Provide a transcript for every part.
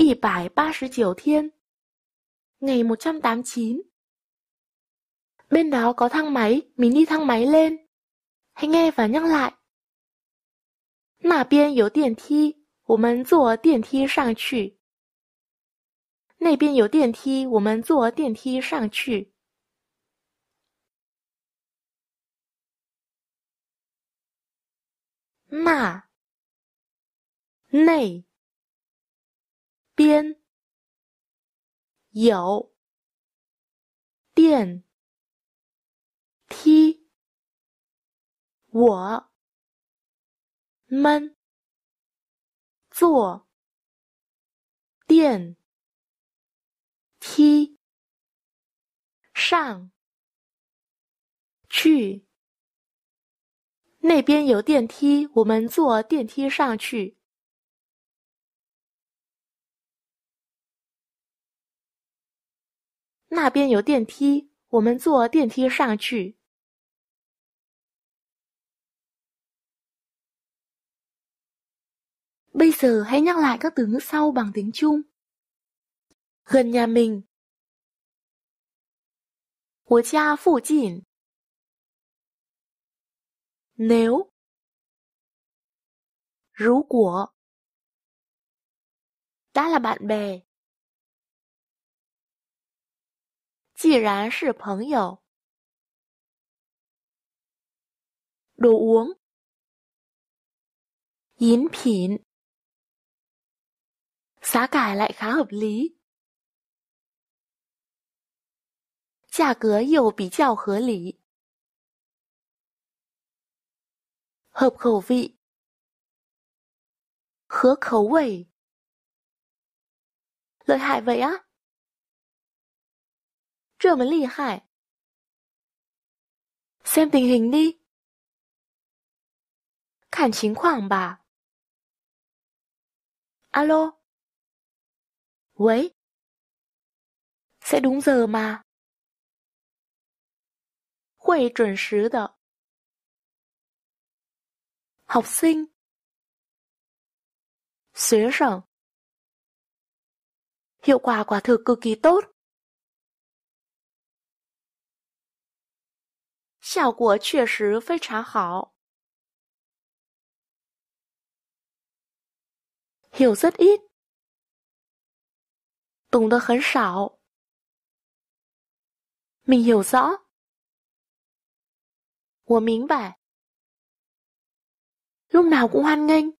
一百八十九天 Ngày 189 Bên đó có thang máy, mình đi thang máy lên Hãy nghe và nhắc lại 那边有电梯，我们坐电梯上去。那边有电梯，我们坐电梯上去。那内边有电梯，我们坐电梯上去。那边有电梯，我们坐电梯上去。那边有电梯，我们坐电梯上去。Bây giờ hãy nhắc lại các từ ngữ sau bằng tiếng Trung：gần nhà mình，我家附近。Nếu，如果 đ ã là bạn bè。既然是朋友，鲁翁饮品，来卡价格又比较合理，合口味，合口味，厉害不啊！这么厉害。Xem tình hình đi. Khản chính khoảng bà. Alo. Uấy. Sẽ đúng giờ mà. Huệ chuẩn sứ đợ. Học sinh. Xế sở. Hiệu quả quả thực cực kỳ tốt. 效果确实非常好。hiểu rất ít 懂得很少 Mình hiểu rõ Tôi minh bạch Lúc nào cũng hoan nghênh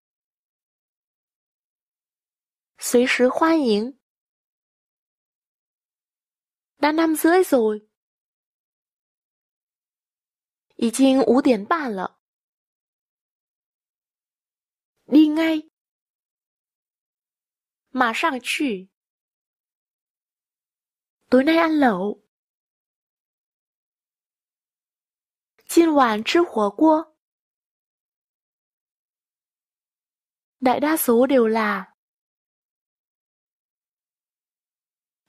Đã năm rưỡi rồi 已经五点半了，林爱，马上去，读那二楼，今晚吃火锅，大多数都是，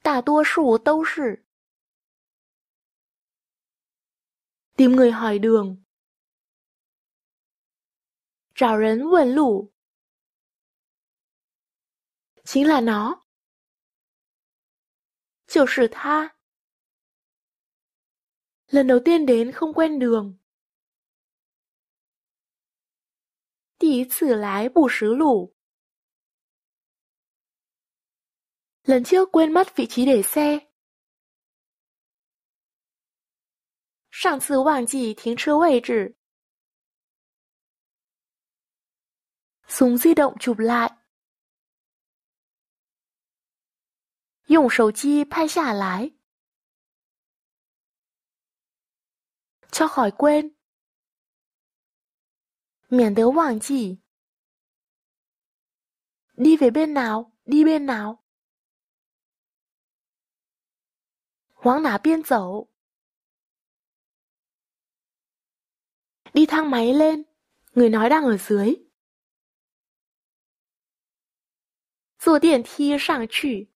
大多数都是。tìm người hỏi đường. Rào rấn quần lũ. Chính là nó. chiều tha, Lần đầu tiên đến không quen đường. 第一次来不识路. Lần trước quên mất vị trí để xe. 上次忘记停车位置，从移动出来，用手机拍下来，抄好，记，免得忘记。去哪边？哪边？往哪边走？Đi thang máy lên, người nói đang ở dưới. 坐电梯上去